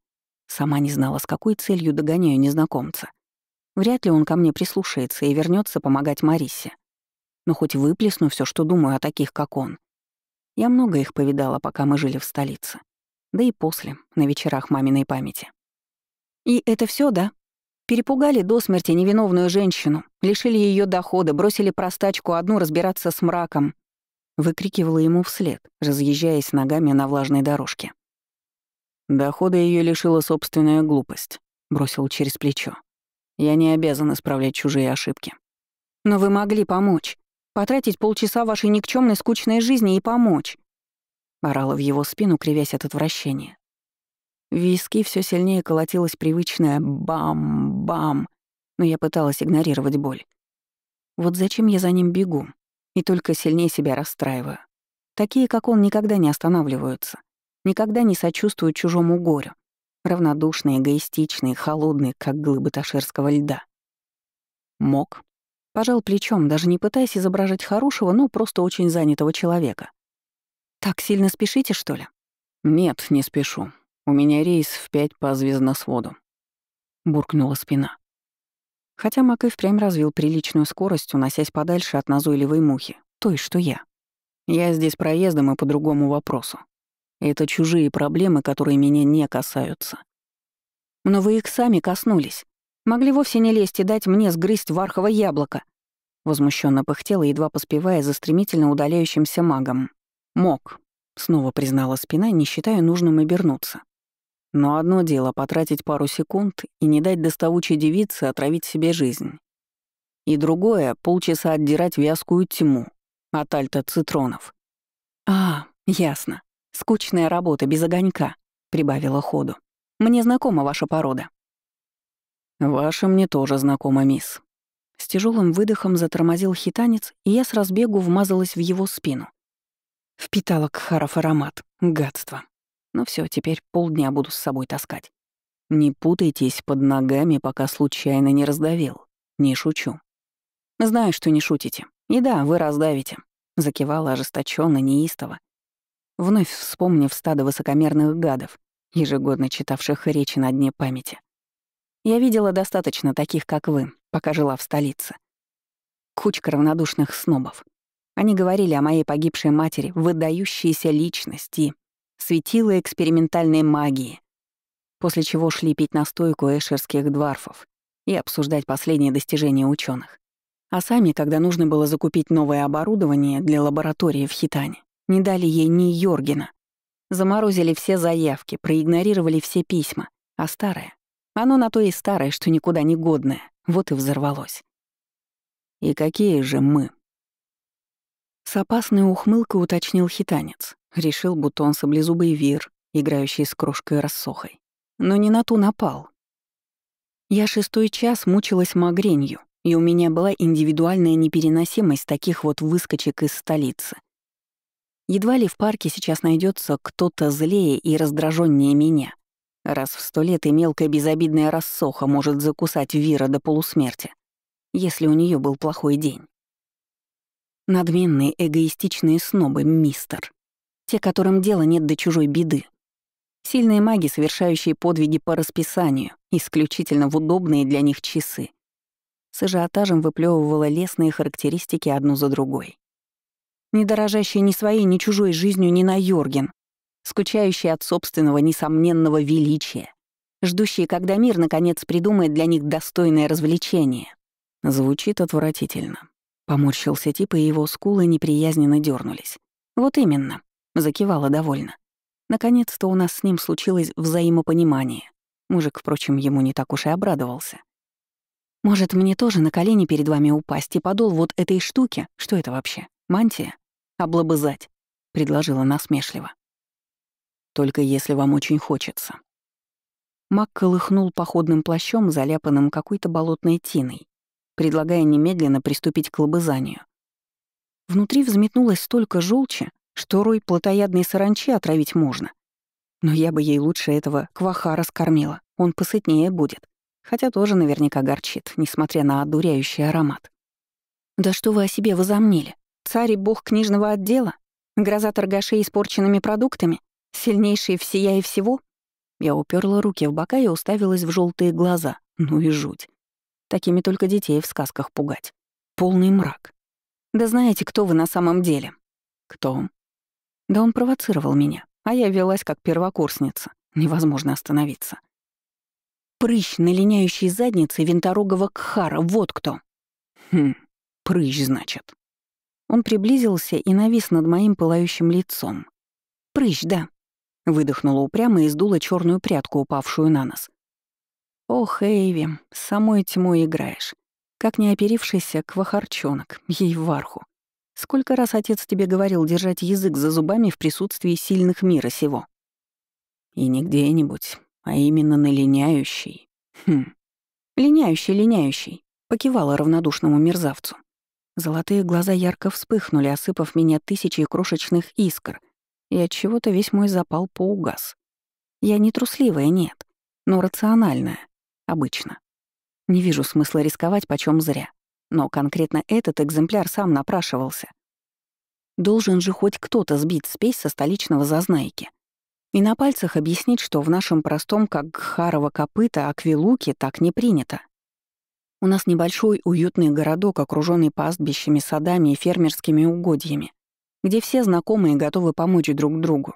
Сама не знала, с какой целью догоняю незнакомца. Вряд ли он ко мне прислушается и вернется помогать Марисе. Но хоть выплесну все, что думаю о таких, как он. Я много их повидала, пока мы жили в столице. Да и после, на вечерах маминой памяти. И это все, да? Перепугали до смерти невиновную женщину, лишили ее дохода, бросили простачку одну разбираться с мраком. Выкрикивала ему вслед, разъезжаясь ногами на влажной дорожке. Дохода ее лишила собственная глупость, бросил через плечо. Я не обязан исправлять чужие ошибки. Но вы могли помочь. Потратить полчаса вашей никчемной скучной жизни и помочь. Орала в его спину, кривясь от отвращения. В виски все сильнее колотилось привычное «бам-бам», но я пыталась игнорировать боль. Вот зачем я за ним бегу и только сильнее себя расстраиваю. Такие, как он, никогда не останавливаются, никогда не сочувствуют чужому горю, равнодушные, эгоистичные, холодные, как глыбы ташерского льда. Мог. Пожал плечом, даже не пытаясь изображать хорошего, но просто очень занятого человека. «Так сильно спешите, что ли?» «Нет, не спешу. У меня рейс в пять по звездносводу. Буркнула спина. Хотя Мак и впрямь развил приличную скорость, уносясь подальше от назойливой мухи, той, что я. Я здесь проездом и по другому вопросу. Это чужие проблемы, которые меня не касаются. Но вы их сами коснулись. Могли вовсе не лезть и дать мне сгрызть вархово яблоко. Возмущенно пыхтела, едва поспевая за стремительно удаляющимся магом. Мог, снова признала спина, не считая нужным обернуться. Но одно дело потратить пару секунд и не дать доставучей девице отравить себе жизнь. И другое — полчаса отдирать вязкую тьму от альта цитронов. «А, ясно. Скучная работа, без огонька», — прибавила ходу. «Мне знакома ваша порода». «Ваша мне тоже знакома, мисс». С тяжелым выдохом затормозил хитанец, и я с разбегу вмазалась в его спину. Впитала Кхаров аромат. Гадство. Ну все, теперь полдня буду с собой таскать. Не путайтесь под ногами, пока случайно не раздавил. Не шучу. Знаю, что не шутите. И да, вы раздавите. Закивала ожесточенно, неистово. Вновь вспомнив стадо высокомерных гадов, ежегодно читавших речи на дне памяти. Я видела достаточно таких, как вы, пока жила в столице. Кучка равнодушных снобов. Они говорили о моей погибшей матери, выдающейся личности, светила экспериментальной магии, после чего шли пить настойку эшерских дварфов и обсуждать последние достижения ученых. А сами, когда нужно было закупить новое оборудование для лаборатории в Хитане, не дали ей ни Йоргена. Заморозили все заявки, проигнорировали все письма, а старое оно на то и старое, что никуда не годное. Вот и взорвалось. И какие же мы? С опасной ухмылкой уточнил хитанец. Решил, будто он саблезубый вир, играющий с крошкой рассохой. Но не на ту напал. Я шестой час мучилась мигренью, и у меня была индивидуальная непереносимость таких вот выскочек из столицы. Едва ли в парке сейчас найдется кто-то злее и раздраженнее меня. Раз в сто лет и мелкая безобидная рассоха может закусать Вира до полусмерти, если у нее был плохой день. Надменные эгоистичные снобы, мистер. Те, которым дела нет до чужой беды. Сильные маги, совершающие подвиги по расписанию, исключительно в удобные для них часы. С ажиотажем выплевывала лесные характеристики одну за другой. Не дорожащий ни своей, ни чужой жизнью ни на Йорген, скучающие от собственного несомненного величия, ждущие, когда мир, наконец, придумает для них достойное развлечение. Звучит отвратительно. Поморщился тип, и его скулы неприязненно дернулись. Вот именно. Закивала довольно. Наконец-то у нас с ним случилось взаимопонимание. Мужик, впрочем, ему не так уж и обрадовался. «Может, мне тоже на колени перед вами упасть и подол вот этой штуки? Что это вообще? Мантия? Облобызать?» — предложила насмешливо. «Только если вам очень хочется». Мак колыхнул походным плащом, заляпанным какой-то болотной тиной, предлагая немедленно приступить к лобызанию. Внутри взметнулось столько желчи, что рой плотоядной саранчи отравить можно. Но я бы ей лучше этого квахара раскормила, он посытнее будет. Хотя тоже наверняка горчит, несмотря на одуряющий аромат. «Да что вы о себе возомнили? Царь и бог книжного отдела? Гроза торгашей испорченными продуктами? Сильнейшие всея и всего?» Я уперла руки в бока и уставилась в желтые глаза. Ну и жуть. Такими только детей в сказках пугать. Полный мрак. «Да знаете, кто вы на самом деле?» «Кто?» Да он провоцировал меня, а я велась как первокурсница. Невозможно остановиться. Прыщ на линяющей заднице винторогого кхара, вот кто. Хм, прыщ, значит. Он приблизился и навис над моим пылающим лицом. Прыщ, да. Выдохнула упрямо и сдула черную прядку, упавшую на нос. Ох, Эйви, с самой тьмой играешь. Как не оперившийся квахарчонок, ей варху. Сколько раз отец тебе говорил держать язык за зубами в присутствии сильных мира сего? И не где-нибудь, а именно на линяющей. Хм. Линяющий, линяющий. Покивала равнодушному мерзавцу. Золотые глаза ярко вспыхнули, осыпав меня тысячи крошечных искр, и от чего то весь мой запал поугас. Я не трусливая, нет, но рациональная, обычно. Не вижу смысла рисковать почем зря. Но конкретно этот экземпляр сам напрашивался. Должен же хоть кто-то сбить спесь со столичного зазнайки. И на пальцах объяснить, что в нашем простом, как Гхарова копыта, аквилуке так не принято. У нас небольшой уютный городок, окруженный пастбищами, садами и фермерскими угодьями, где все знакомые готовы помочь друг другу.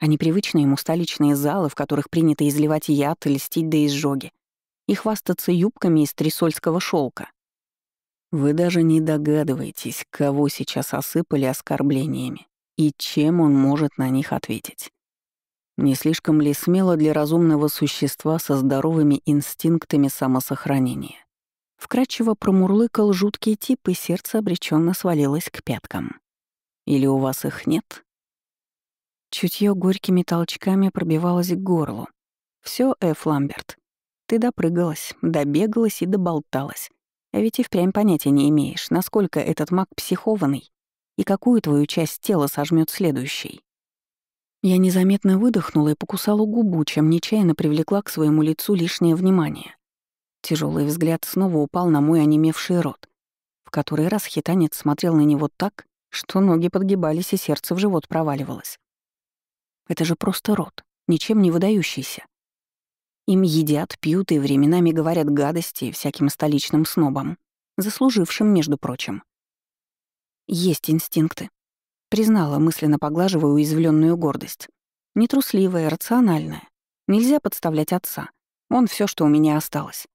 А непривычные ему столичные залы, в которых принято изливать яд, и льстить до изжоги и хвастаться юбками из трисольского шелка. Вы даже не догадываетесь, кого сейчас осыпали оскорблениями и чем он может на них ответить. Не слишком ли смело для разумного существа со здоровыми инстинктами самосохранения? Вкрадчиво промурлыкал жуткий тип, и сердце обреченно свалилось к пяткам. Или у вас их нет? Чутье горькими толчками пробивалось к горлу. Все, Эф Ламберт, ты допрыгалась, добегалась и доболталась. А ведь и впрямь понятия не имеешь, насколько этот маг психованный и какую твою часть тела сожмет следующий. Я незаметно выдохнула и покусала губу, чем нечаянно привлекла к своему лицу лишнее внимание. Тяжелый взгляд снова упал на мой онемевший рот, в который раз хитанец смотрел на него так, что ноги подгибались и сердце в живот проваливалось. Это же просто рот, ничем не выдающийся. Им едят, пьют и временами говорят гадости всяким столичным снобам, заслужившим, между прочим. Есть инстинкты. Признала, мысленно поглаживая уязвленную гордость. Нетрусливая, рациональная. Нельзя подставлять отца. Он все, что у меня осталось.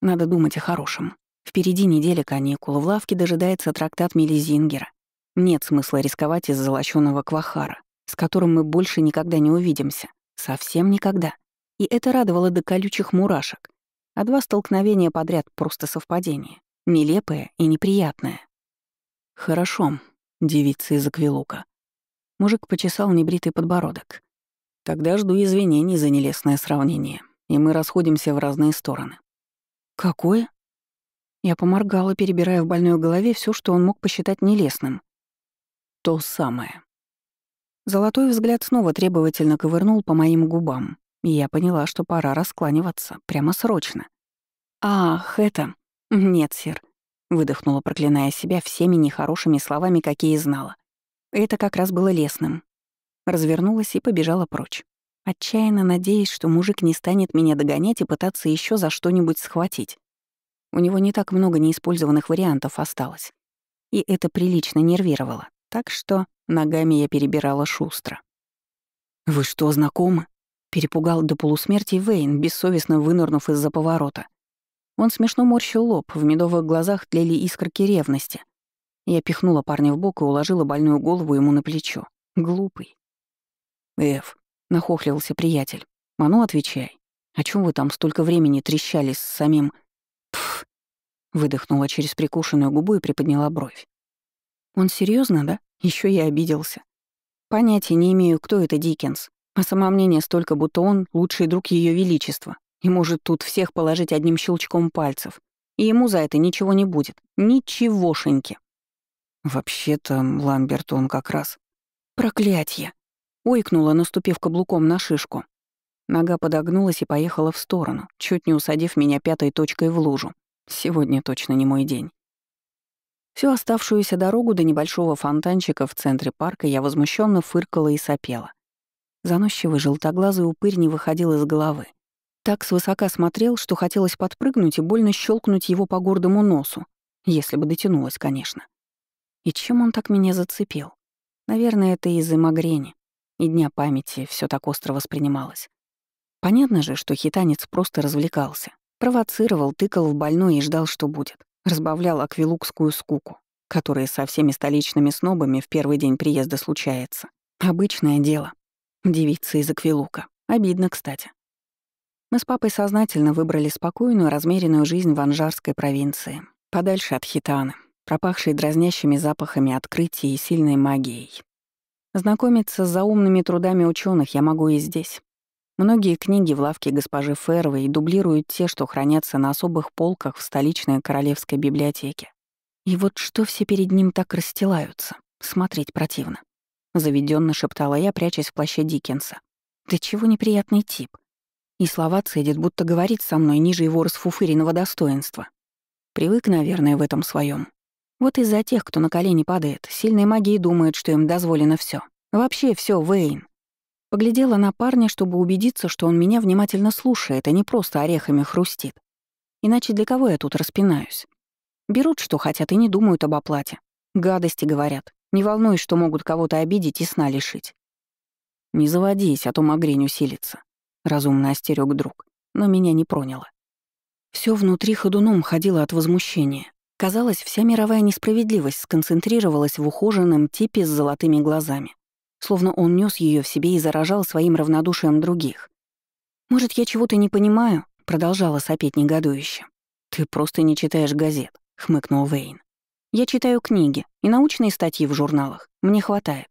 Надо думать о хорошем. Впереди неделя каникул, в лавке дожидается трактат Мелизингера. Нет смысла рисковать из-за квахара, с которым мы больше никогда не увидимся. Совсем никогда. И это радовало до колючих мурашек. А два столкновения подряд — просто совпадение. Нелепое и неприятное. «Хорошо», — девица из Аквилука. Мужик почесал небритый подбородок. «Тогда жду извинений за нелестное сравнение, и мы расходимся в разные стороны». «Какое?» Я поморгала, перебирая в больной голове все, что он мог посчитать нелестным. «То самое». Золотой взгляд снова требовательно ковырнул по моим губам и я поняла, что пора раскланиваться, прямо срочно. «Ах, это... Нет, сир», — выдохнула, проклиная себя всеми нехорошими словами, какие знала. Это как раз было лесным. Развернулась и побежала прочь, отчаянно надеясь, что мужик не станет меня догонять и пытаться еще за что-нибудь схватить. У него не так много неиспользованных вариантов осталось. И это прилично нервировало, так что ногами я перебирала шустро. «Вы что, знакомы?» Перепугал до полусмерти Вейн, бессовестно вынырнув из-за поворота. Он смешно морщил лоб, в медовых глазах тлели искорки ревности. Я пихнула парня в бок и уложила больную голову ему на плечо. Глупый. «Эф», — нахохлился приятель. «А ну, отвечай. О чем вы там столько времени трещали с самим...» «Пф», — выдохнула через прикушенную губу и приподняла бровь. «Он серьезно, да? Еще я обиделся. Понятия не имею, кто это Диккенс, а самомнение столько, будто он — лучший друг Ее Величества и может тут всех положить одним щелчком пальцев. И ему за это ничего не будет. Ничегошеньки. Вообще-то, Ламберт он как раз... Проклятье! Ойкнула, наступив каблуком на шишку. Нога подогнулась и поехала в сторону, чуть не усадив меня пятой точкой в лужу. Сегодня точно не мой день. Всю оставшуюся дорогу до небольшого фонтанчика в центре парка я возмущенно фыркала и сопела. Заносчивый желтоглазый упырь не выходил из головы. Так свысока смотрел, что хотелось подпрыгнуть и больно щелкнуть его по гордому носу, если бы дотянулось, конечно. И чем он так меня зацепил? Наверное, это из-за мигрени. И дня памяти все так остро воспринималось. Понятно же, что хитанец просто развлекался. Провоцировал, тыкал в больной и ждал, что будет. Разбавлял аквилукскую скуку, которая со всеми столичными снобами в первый день приезда случается. Обычное дело. Девица из Аквилука. Обидно, кстати. Мы с папой сознательно выбрали спокойную, размеренную жизнь в Анжарской провинции, подальше от Хитана, пропахшей дразнящими запахами открытий и сильной магией. Знакомиться с заумными трудами ученых я могу и здесь. Многие книги в лавке госпожи Фервей дублируют те, что хранятся на особых полках в столичной королевской библиотеке. И вот что все перед ним так расстилаются, смотреть противно заведенно шептала я, прячась в плаще Дикенса. «Да чего неприятный тип?» И слова цедит, будто говорит со мной ниже его расфуфыренного достоинства. Привык, наверное, в этом своем. Вот из-за тех, кто на колени падает, сильные магии думают, что им дозволено все. Вообще все, Вейн. Поглядела на парня, чтобы убедиться, что он меня внимательно слушает, а не просто орехами хрустит. Иначе для кого я тут распинаюсь? Берут, что хотят, и не думают об оплате. Гадости говорят. Не волнуюсь, что могут кого-то обидеть и сна лишить. «Не заводись, а то мигрень усилится», — разумно остерег друг, но меня не проняло. Все внутри ходуном ходило от возмущения. Казалось, вся мировая несправедливость сконцентрировалась в ухоженном типе с золотыми глазами, словно он нёс ее в себе и заражал своим равнодушием других. «Может, я чего-то не понимаю?» — продолжала сопеть негодующе. «Ты просто не читаешь газет», — хмыкнул Вейн. Я читаю книги и научные статьи в журналах. Мне хватает.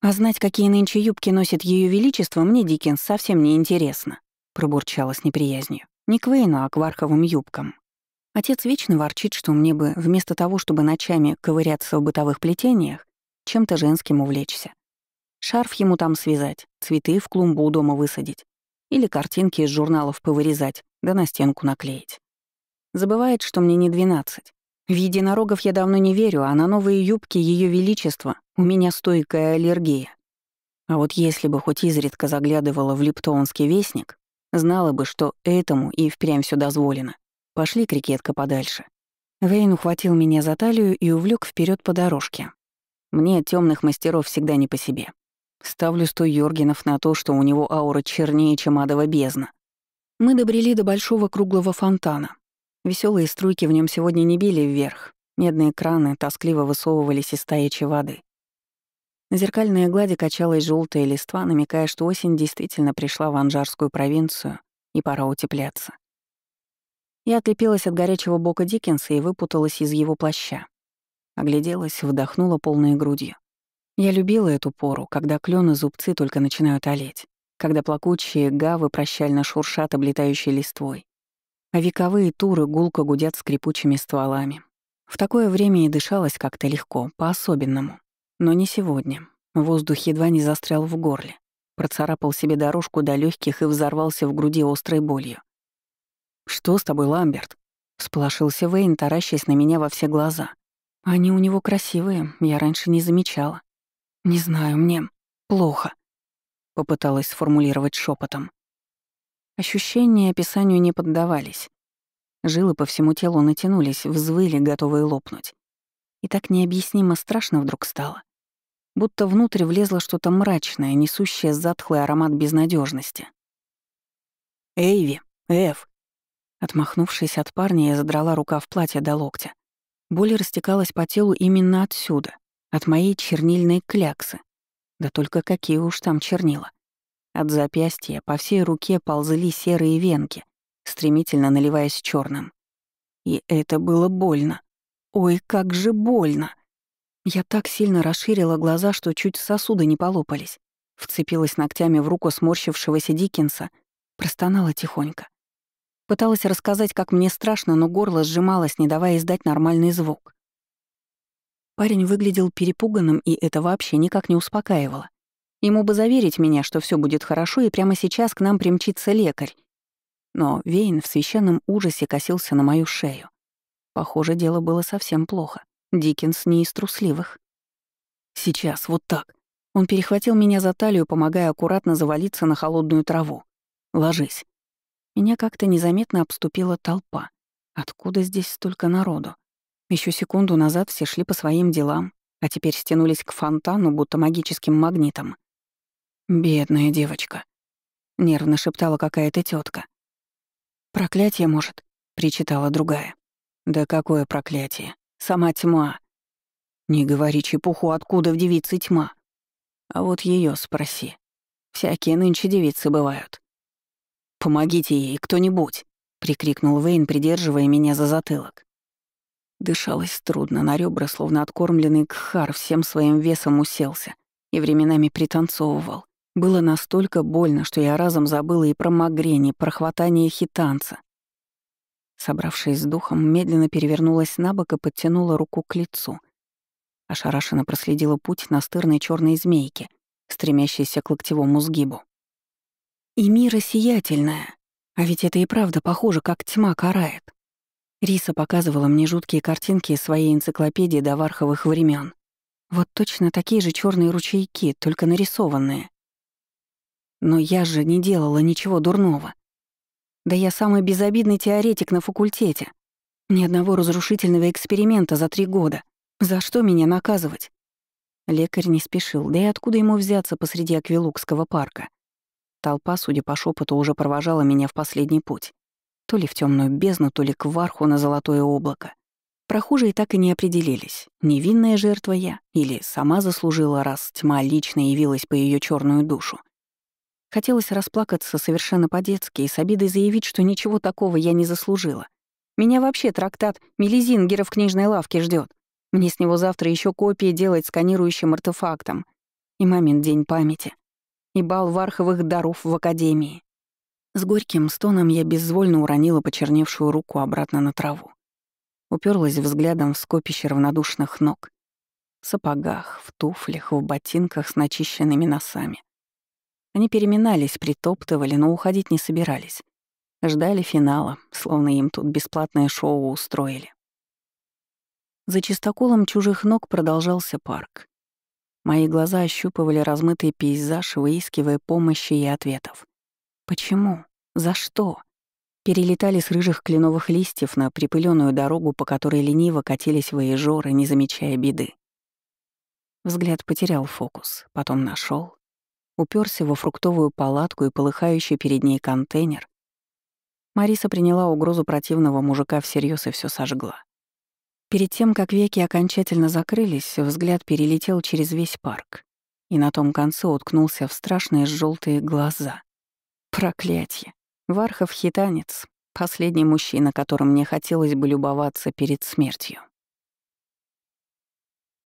А знать, какие нынче юбки носит Ее Величество, мне Диккенс совсем не интересно, пробурчала с неприязнью. Не к Вейну, а к Варковым юбкам. Отец вечно ворчит, что мне бы, вместо того, чтобы ночами ковыряться в бытовых плетениях, чем-то женским увлечься. Шарф ему там связать, цветы в клумбу у дома высадить. Или картинки из журналов повырезать, да на стенку наклеить. Забывает, что мне не двенадцать. В единорогов я давно не верю, а на новые юбки Ее Величества у меня стойкая аллергия. А вот если бы хоть изредка заглядывала в Липтоунский вестник, знала бы, что этому и впрямь все дозволено. Пошли, крикетка, подальше. Вейн ухватил меня за талию и увлек вперед по дорожке. Мне от темных мастеров всегда не по себе. Ставлю сто Йоргенов на то, что у него аура чернее, чем адова бездна. Мы добрели до большого круглого фонтана, Веселые струйки в нем сегодня не били вверх. Медные краны тоскливо высовывались из стоячей воды. На зеркальной глади качалась желтая листва, намекая, что осень действительно пришла в Анжарскую провинцию, и пора утепляться. Я отлепилась от горячего бока Диккенса и выпуталась из его плаща. Огляделась, вдохнула полной грудью. Я любила эту пору, когда клены зубцы только начинают олеть, когда плакучие гавы прощально шуршат облетающей листвой, а вековые туры гулко гудят скрипучими стволами. В такое время и дышалось как-то легко, по-особенному. Но не сегодня. Воздух едва не застрял в горле. Процарапал себе дорожку до легких и взорвался в груди острой болью. «Что с тобой, Ламберт?» — Сплошился Вейн, таращаясь на меня во все глаза. «Они у него красивые, я раньше не замечала. Не знаю, мне плохо», — попыталась сформулировать шепотом. Ощущения описанию не поддавались. Жилы по всему телу натянулись, взвыли, готовые лопнуть. И так необъяснимо страшно вдруг стало. Будто внутрь влезло что-то мрачное, несущее затхлый аромат безнадежности. «Эйви! Эв!» Отмахнувшись от парня, я задрала рука в платье до локтя. Боль растекалась по телу именно отсюда, от моей чернильной кляксы. Да только какие уж там чернила. От запястья по всей руке ползли серые венки, стремительно наливаясь черным. И это было больно. Ой, как же больно! Я так сильно расширила глаза, что чуть сосуды не полопались. Вцепилась ногтями в руку сморщившегося Диккенса, простонала тихонько. Пыталась рассказать, как мне страшно, но горло сжималось, не давая издать нормальный звук. Парень выглядел перепуганным, и это вообще никак не успокаивало. Ему бы заверить меня, что все будет хорошо, и прямо сейчас к нам примчится лекарь. Но Вейн в священном ужасе косился на мою шею. Похоже, дело было совсем плохо. Диккенс не из трусливых. «Сейчас, вот так». Он перехватил меня за талию, помогая аккуратно завалиться на холодную траву. «Ложись». Меня как-то незаметно обступила толпа. Откуда здесь столько народу? Еще секунду назад все шли по своим делам, а теперь стянулись к фонтану, будто магическим магнитом. «Бедная девочка», — нервно шептала какая-то тетка. «Проклятие, может?» — причитала другая. «Да какое проклятие? Сама тьма!» «Не говори чепуху, откуда в девице тьма?» «А вот ее спроси. Всякие нынче девицы бывают». «Помогите ей, кто-нибудь!» — прикрикнул Вейн, придерживая меня за затылок. Дышалось трудно, на ребра, словно откормленный кхар, всем своим весом уселся и временами пританцовывал. Было настолько больно, что я разом забыла и про мигрень, и про хватание хитанца. Собравшись с духом, медленно перевернулась на бок и подтянула руку к лицу. Ошарашенно проследила путь настырной черной змейки, стремящейся к локтевому сгибу. «И мира сиятельная!» А ведь это и правда похоже, как тьма карает. Риса показывала мне жуткие картинки из своей энциклопедии до варховых времен. Вот точно такие же черные ручейки, только нарисованные. Но я же не делала ничего дурного. Да я самый безобидный теоретик на факультете. Ни одного разрушительного эксперимента за три года. За что меня наказывать? Лекарь не спешил, да и откуда ему взяться посреди Аквилукского парка? Толпа, судя по шепоту, уже провожала меня в последний путь. То ли в темную бездну, то ли к варху на золотое облако. Прохожие так и не определились, невинная жертва я или сама заслужила, раз тьма лично явилась по ее черную душу. Хотелось расплакаться совершенно по-детски и с обидой заявить, что ничего такого я не заслужила. Меня вообще трактат Мелизингера в книжной лавке ждет. Мне с него завтра еще копии делать сканирующим артефактом. И мамин день памяти. И бал варховых даров в академии. С горьким стоном я безвольно уронила почерневшую руку обратно на траву. Уперлась взглядом в скопище равнодушных ног. В сапогах, в туфлях, в ботинках с начищенными носами. Они переминались, притоптывали, но уходить не собирались. Ждали финала, словно им тут бесплатное шоу устроили. За чистоколом чужих ног продолжался парк. Мои глаза ощупывали размытый пейзаж, выискивая помощи и ответов. Почему? За что? Перелетали с рыжих кленовых листьев на припыленную дорогу, по которой лениво катились воежоры, не замечая беды. Взгляд потерял фокус, потом нашел, уперся во фруктовую палатку и полыхающий перед ней контейнер, Мариса приняла угрозу противного мужика всерьез и все сожгла. Перед тем, как веки окончательно закрылись, взгляд перелетел через весь парк и на том конце уткнулся в страшные желтые глаза. Проклятье! Вархов хитанец, последний мужчина, которым мне хотелось бы любоваться перед смертью.